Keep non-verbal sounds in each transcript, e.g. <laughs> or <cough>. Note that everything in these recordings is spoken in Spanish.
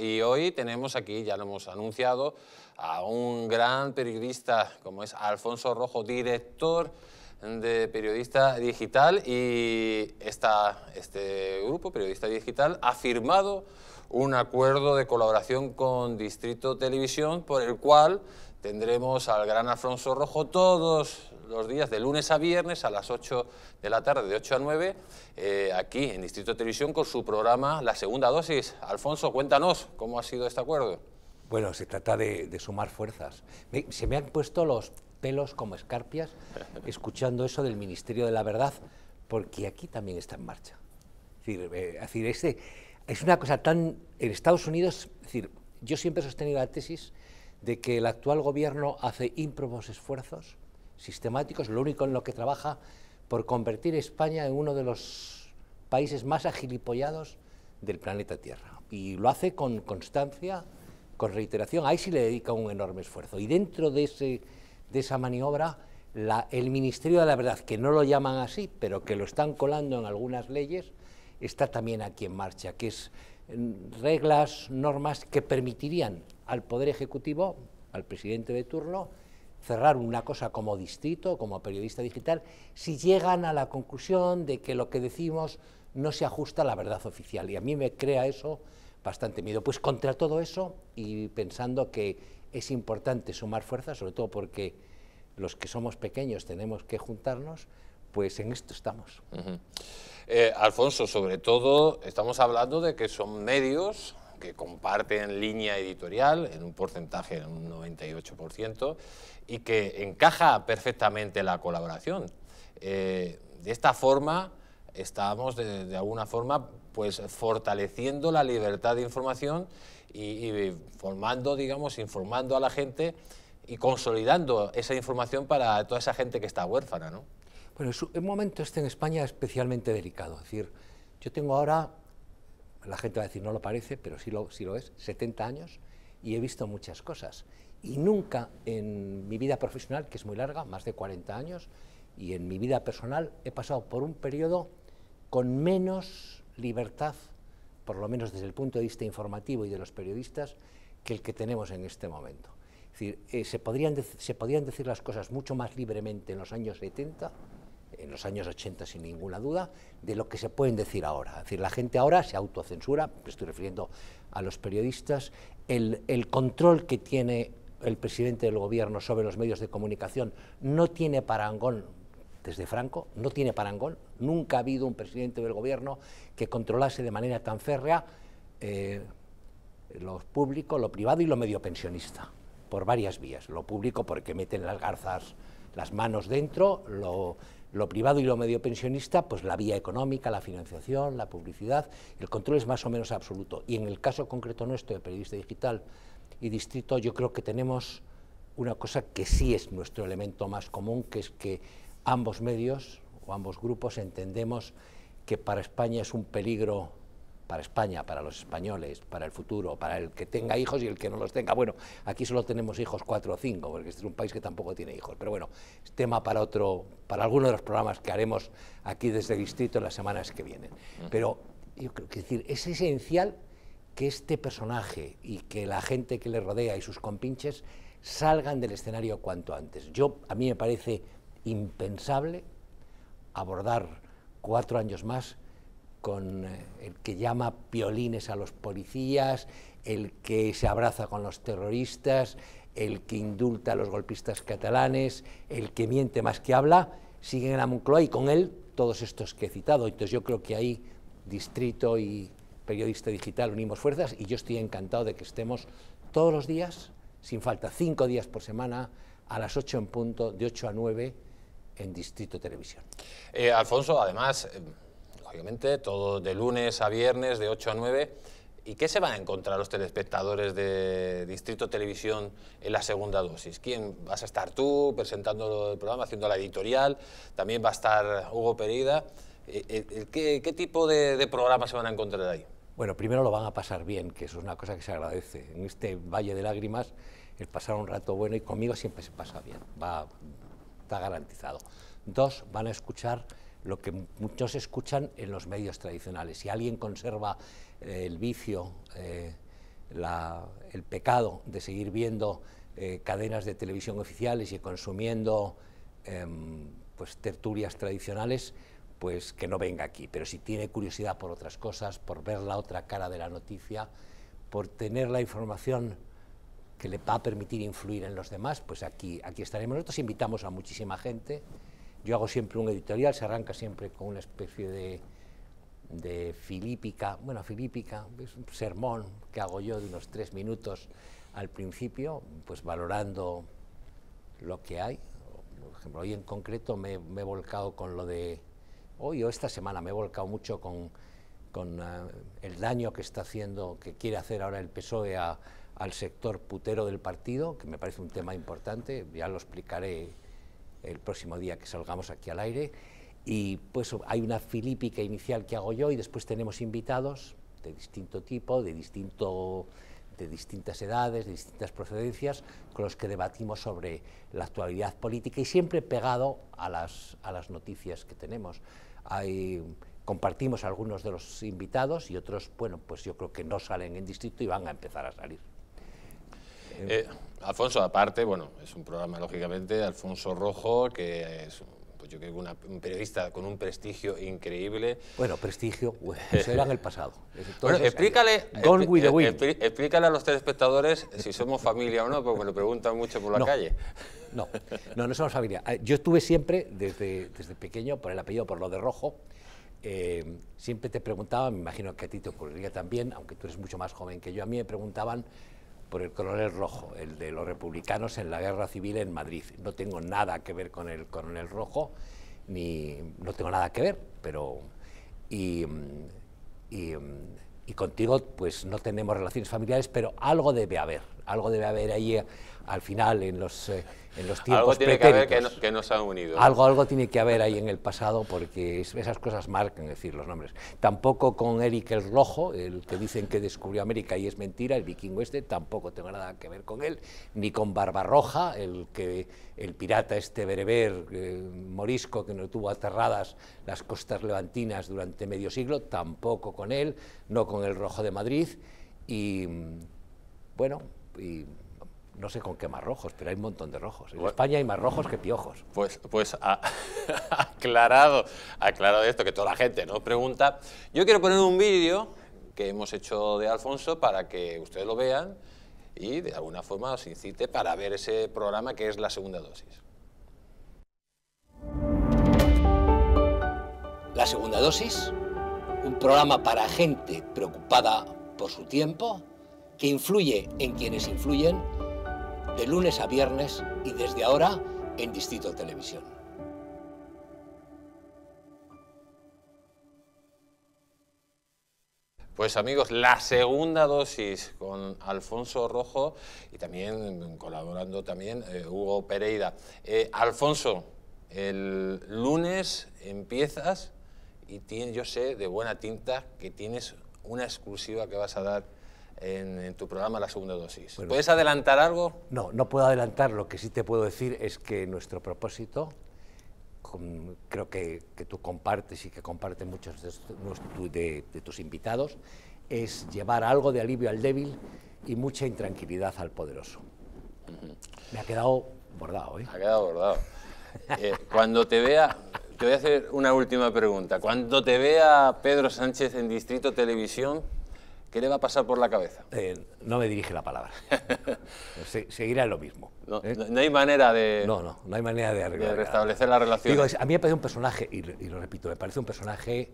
Y hoy tenemos aquí, ya lo hemos anunciado, a un gran periodista como es Alfonso Rojo, director de Periodista Digital y este grupo, Periodista Digital, ha firmado un acuerdo de colaboración con Distrito Televisión por el cual tendremos al gran Alfonso Rojo todos los días de lunes a viernes a las 8 de la tarde, de 8 a 9, eh, aquí en Distrito Televisión con su programa La Segunda Dosis. Alfonso, cuéntanos cómo ha sido este acuerdo. Bueno, se trata de, sumar fuerzas. se me han puesto los pelos como escarpias <laughs> escuchando eso del Ministerio de la Verdad, porque aquí también está en marcha. Es decir, eh, este, una cosa tan... En Estados Unidos, yo siempre he sostenido la tesis de que el actual gobierno hace ímprobos esfuerzos sistemáticos, lo único en lo que trabaja por convertir España en uno de los países más agilipollados del planeta Tierra. Y lo hace con constancia, con reiteración. Ahí sí le dedica un enorme esfuerzo. Y dentro de, esa maniobra, el Ministerio de la Verdad, que no lo llaman así, pero que lo están colando en algunas leyes, está también aquí en marcha, que es mm, reglas, normas que permitirían al Poder Ejecutivo, al presidente de turno, cerrar una cosa como distrito, como periodista digital, si llegan a la conclusión de que lo que decimos no se ajusta a la verdad oficial. Y a mí me crea eso bastante miedo. Pues contra todo eso y pensando que es importante sumar fuerzas, sobre todo porque los que somos pequeños tenemos que juntarnos, pues en esto estamos. Eh, Alfonso, sobre todo estamos hablando de que son medios que comparten línea editorial en un porcentaje, en un 98%, y que encaja perfectamente la colaboración. Eh, de esta forma, estamos de, alguna forma pues, fortaleciendo la libertad de información y, formando, digamos, informando a la gente y consolidando esa información para toda esa gente que está huérfana, ¿no? Bueno, es un momento este en España especialmente delicado. Es decir, yo tengo ahora la gente va a decir, no lo parece, pero sí lo, es, 70 años y he visto muchas cosas. Y nunca en mi vida profesional, que es muy larga, más de 40 años, y en mi vida personal he pasado por un periodo con menos libertad, por lo menos desde el punto de vista informativo y de los periodistas, que el que tenemos en este momento. Es decir, eh, se, podrían decir las cosas mucho más libremente en los años 70 en los años 80 sin ninguna duda, de lo que se pueden decir ahora. Es decir, la gente ahora se autocensura, me estoy refiriendo a los periodistas, el, control que tiene el presidente del gobierno sobre los medios de comunicación no tiene parangón desde Franco, no tiene parangón, nunca ha habido un presidente del gobierno que controlase de manera tan férrea eh, lo público, lo privado y lo medio pensionista, por varias vías. Lo público porque meten las garzas, las manos dentro, lo lo privado y lo medio pensionista, pues la vía económica, la financiación, la publicidad, el control es más o menos absoluto. Y en el caso concreto nuestro de periodista digital y distrito, yo creo que tenemos una cosa que sí es nuestro elemento más común, que es que ambos medios o ambos grupos entendemos que para España es un peligro para España, para los españoles, para el futuro, para el que tenga hijos y el que no los tenga. Bueno, aquí solo tenemos hijos cuatro o cinco, porque este es un país que tampoco tiene hijos. Pero bueno, es tema para otro, para alguno de los programas que haremos aquí desde el distrito en las semanas que vienen. Pero yo creo que decir, es esencial que este personaje y que la gente que le rodea y sus compinches salgan del escenario cuanto antes. Yo a mí me parece impensable abordar cuatro años más con eh, el que llama piolines a los policías, el que se abraza con los terroristas, el que indulta a los golpistas catalanes, el que miente más que habla, siguen en la Moncloa y con él todos estos que he citado. Entonces yo creo que ahí Distrito y Periodista Digital unimos fuerzas y yo estoy encantado de que estemos todos los días, sin falta, cinco días por semana, a las ocho en punto, de ocho a nueve, en Distrito Televisión. Eh, Alfonso, además... Em, obviamente, todo de lunes a viernes, de 8 a 9. ¿Y qué se van a encontrar los telespectadores de Distrito Televisión en la segunda dosis? ¿Quién vas a estar tú presentando el programa, haciendo la editorial? También va a estar Hugo Perida. Eh, eh, eh, ¿Qué, tipo de, de programas se van a encontrar ahí? Bueno, primero lo van a pasar bien, que eso es una cosa que se agradece. En este valle de lágrimas, el pasar un rato bueno y conmigo siempre se pasa bien, va, está garantizado. Dos, van a escuchar lo que muchos escuchan en los medios tradicionales. Si alguien conserva eh, el vicio, eh, el pecado de seguir viendo eh, cadenas de televisión oficiales y consumiendo em, pues, tertulias tradicionales, pues que no venga aquí. Pero si tiene curiosidad por otras cosas, por ver la otra cara de la noticia, por tener la información que le va a permitir influir en los demás, pues aquí, aquí estaremos. Nosotros invitamos a muchísima gente. Yo hago siempre un editorial, se arranca siempre con una especie de, filípica, bueno, filípica, es un sermón que hago yo de unos tres minutos al principio, pues valorando lo que hay. hoy en concreto me, he volcado con lo de, hoy o esta semana me he volcado mucho con, eh, el daño que está haciendo, que quiere hacer ahora el PSOE al sector putero del partido, que me parece un tema importante, ya lo explicaré el próximo día que salgamos aquí al aire. Y pues hay una filípica inicial que hago yo y después tenemos invitados de distinto tipo, de, distinto, de distintas edades, de distintas procedencias, con los que debatimos sobre la actualidad política y siempre pegado a las, a las noticias que tenemos. compartimos algunos de los invitados y otros, bueno, pues yo creo que no salen en distrito y van a empezar a salir. Eh, eh, Alfonso, aparte, bueno, es un programa, lógicamente, Alfonso Rojo, que es pues un periodista con un prestigio increíble. Bueno, prestigio, eso pues, era en el pasado. bueno, explícale, a los telespectadores si somos familia o no, porque me lo preguntan mucho por la calle. No, no, no somos familia. Ah, yo estuve siempre, desde, desde pequeño, por el apellido, por lo de rojo, eh, siempre te preguntaban, me imagino que a ti te ocurriría también, aunque tú eres mucho más joven que yo, a mí me preguntaban por el coronel Rojo, el de los republicanos en la guerra civil en Madrid. No tengo nada que ver con el coronel Rojo, ni no tengo nada que ver, pero... Y, y contigo pues no tenemos relaciones familiares, pero algo debe haber algo debe haber ahí eh, al final, en los, eh, en los tiempos Algo tiene que haber que, nos han unido. Algo, algo tiene que haber ahí en el pasado, porque esas cosas marcan, decir, los nombres. Tampoco con Eric el Rojo, el que dicen que descubrió América y es mentira, el vikingo este, tampoco tengo nada que ver con él, ni con Barbarroja, el, que, el pirata este bereber eh, morisco que no tuvo aterradas las costas levantinas durante medio siglo, tampoco con él, no con el Rojo de Madrid, y mm, bueno, y no sé con qué más rojos, pero hay un montón de rojos. En España hay más rojos que piojos. Pues, pues ha, <laughs> aclarado, aclarado esto, que toda la gente nos pregunta. Yo quiero poner un vídeo que hemos hecho de Alfonso para que ustedes lo vean y de alguna forma os incite para ver ese programa que es la segunda dosis. La segunda dosis, un programa para gente preocupada por su tiempo que influye en quienes influyen de lunes a viernes y desde ahora en Distrito Televisión. Pues amigos, la segunda dosis con Alfonso Rojo y también colaborando también eh, Hugo Pereira. Eh, Alfonso, el lunes empiezas y tiene, yo sé de buena tinta que tienes una exclusiva que vas a dar en, tu programa La Segunda Dosis. ¿Puedes adelantar algo? No, no puedo adelantar. Lo que sí te puedo decir es que nuestro propósito, creo que, tú compartes y que comparten muchos de, tus invitados, es llevar algo de alivio al débil y mucha intranquilidad al poderoso. Me ha quedado bordado, ¿eh? ha quedado bordado. Eh, cuando te vea, te voy a hacer una última pregunta. Cuando te vea Pedro Sánchez en Distrito Televisión, ¿Qué le va a pasar por la cabeza? Eh, no me dirige la palabra. <laughs> seguirá lo mismo. ¿eh? No, hay manera de... No, no, no hay manera de, restablecer la relación. Digo, a mí me parece un personaje, y lo repito, me parece un personaje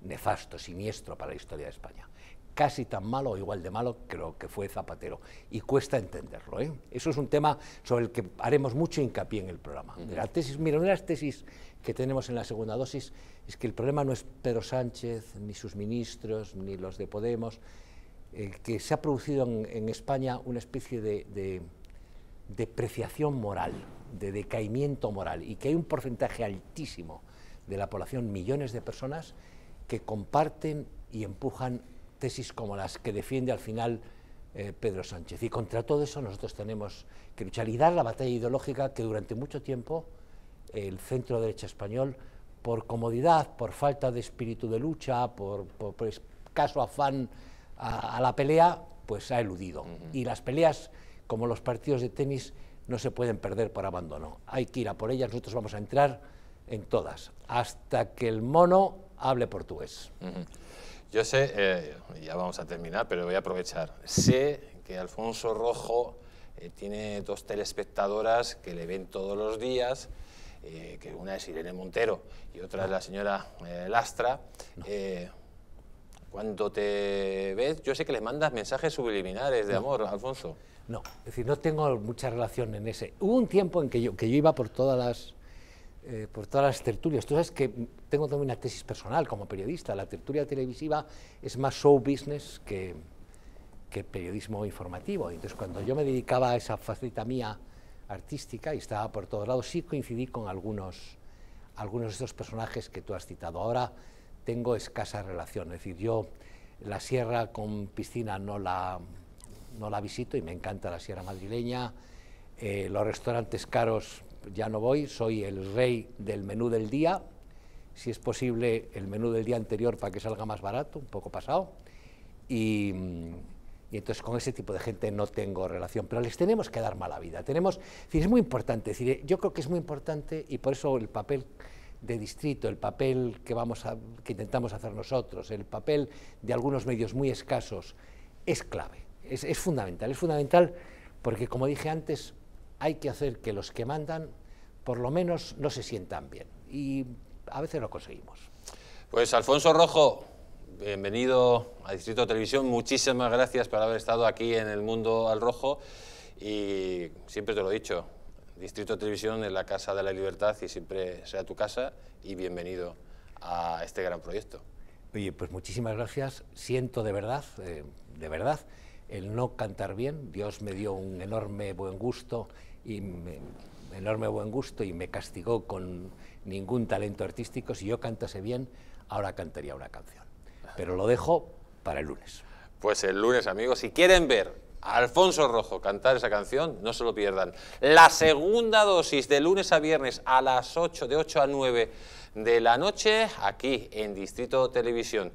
nefasto, siniestro para la historia de España casi tan malo o igual de malo creo que fue Zapatero. Y cuesta entenderlo. ¿eh? Eso es un tema sobre el que haremos mucho hincapié en el programa. La tesis, mira, una de las tesis que tenemos en la segunda dosis es que el problema no es Pedro Sánchez, ni sus ministros, ni los de Podemos, eh, que se ha producido en, España una especie de, de depreciación moral, de decaimiento moral, y que hay un porcentaje altísimo de la población, millones de personas, que comparten y empujan como las que defiende al final eh, Pedro Sánchez. Y contra todo eso nosotros tenemos que luchar y dar la batalla ideológica que durante mucho tiempo eh, el centro derecha español, por comodidad, por falta de espíritu de lucha, por, por, escaso afán a, la pelea, pues ha eludido. Y las peleas, como los partidos de tenis, no se pueden perder por abandono. Hay que ir a por ellas, nosotros vamos a entrar en todas, hasta que el mono hable portugués. Yo sé, eh, ya vamos a terminar, pero voy a aprovechar. Sé que Alfonso Rojo eh, tiene dos telespectadoras que le ven todos los días, eh, que una es Irene Montero y otra es la señora Lastra. cuando te ves, yo sé que le mandas mensajes subliminares de amor, Alfonso. No, es decir, no tengo mucha relación en ese. Hubo un tiempo en que yo, que yo iba por todas las eh, por todas las tertulias. Tú sabes que tengo también una tesis personal como periodista. La tertulia televisiva es más show business que, que periodismo informativo. Entonces, cuando yo me dedicaba a esa faceta mía artística y estaba por todos lados, sí coincidí con algunos, algunos de esos personajes que tú has citado. Ahora tengo escasa relación. Es decir, yo la sierra con piscina no la, no la visito y me encanta la sierra madrileña. Eh, los restaurantes caros ya no voy, soy el rey del menú del día, si es posible el menú del día anterior para que salga más barato, un poco pasado, y, mm, entonces con ese tipo de gente no tengo relación, pero les tenemos que dar mala vida, tenemos, es, muy importante, eh, yo creo que es muy importante y por eso el papel de distrito, el papel que, vamos que intentamos hacer nosotros, el papel de algunos medios muy escasos, es clave, es fundamental, es fundamental porque como dije antes, hay que hacer que los que mandan por lo menos no se sientan bien. Y a veces lo conseguimos. Pues Alfonso Rojo, bienvenido a Distrito Televisión. Muchísimas gracias por haber estado aquí en el mundo al rojo. Y siempre te lo he dicho, Distrito Televisión es la casa de la libertad y siempre sea tu casa. Y bienvenido a este gran proyecto. Oye, pues muchísimas gracias. Siento de verdad, eh, de verdad, el no cantar bien. Dios me dio un enorme buen gusto y me, enorme buen gusto y me castigó con ningún talento artístico. Si yo cantase bien, ahora cantaría una canción. Pero lo dejo para el lunes. Pues el lunes, amigos, si quieren ver a Alfonso Rojo cantar esa canción, no se lo pierdan. La segunda dosis de lunes a viernes a las 8, de 8 a 9 de la noche, aquí en Distrito Televisión.